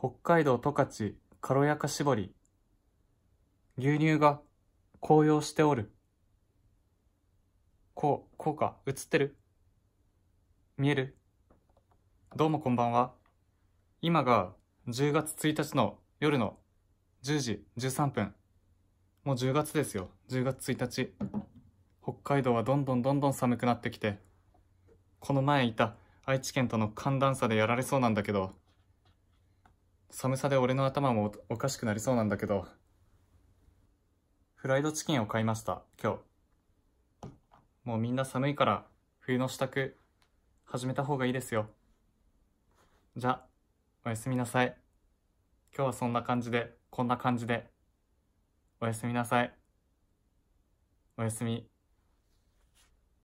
北海道十勝軽やか絞り牛乳が紅葉しておるこうこうか映ってる見えるどうもこんばんは今が10月1日の夜の10時13分もう10月ですよ10月1日北海道はどんどんどんどん寒くなってきてこの前いた愛知県との寒暖差でやられそうなんだけど寒さで俺の頭もおかしくなりそうなんだけど。フライドチキンを買いました、今日。もうみんな寒いから、冬の支度、始めた方がいいですよ。じゃ、おやすみなさい。今日はそんな感じで、こんな感じで。おやすみなさい。おやすみ。